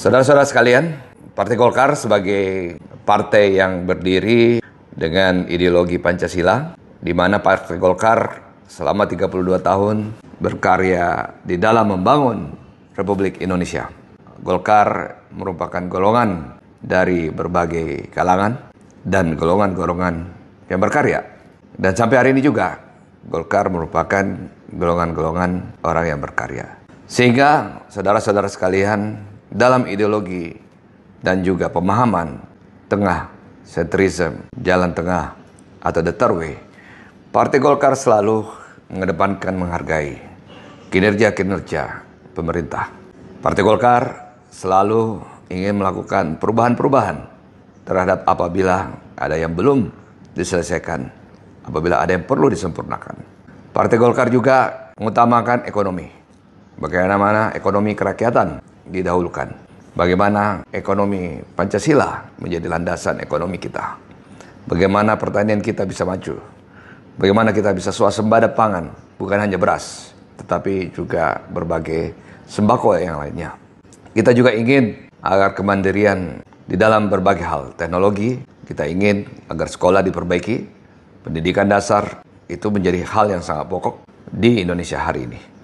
Saudara-saudara sekalian, Partai Golkar sebagai partai yang berdiri dengan ideologi Pancasila, di mana Partai Golkar selama 32 tahun berkarya di dalam membangun Republik Indonesia. Golkar merupakan golongan dari berbagai kalangan dan golongan-golongan yang berkarya. Dan sampai hari ini juga Golkar merupakan golongan-golongan orang yang berkarya. Sehingga saudara-saudara sekalian dalam ideologi dan juga pemahaman tengah sentrism, jalan tengah atau the third way, Partai Golkar selalu mengedepankan menghargai kinerja-kinerja pemerintah. Partai Golkar selalu ingin melakukan perubahan-perubahan terhadap apabila ada yang belum diselesaikan, apabila ada yang perlu disempurnakan. Partai Golkar juga mengutamakan ekonomi. Bagaimana ekonomi kerakyatan didahulukan. Bagaimana ekonomi Pancasila menjadi landasan ekonomi kita. Bagaimana pertanian kita bisa maju. Bagaimana kita bisa swasembada pangan, bukan hanya beras, tetapi juga berbagai sembako yang lainnya. Kita juga ingin agar kemandirian di dalam berbagai hal teknologi, kita ingin agar sekolah diperbaiki, pendidikan dasar itu menjadi hal yang sangat pokok di Indonesia hari ini.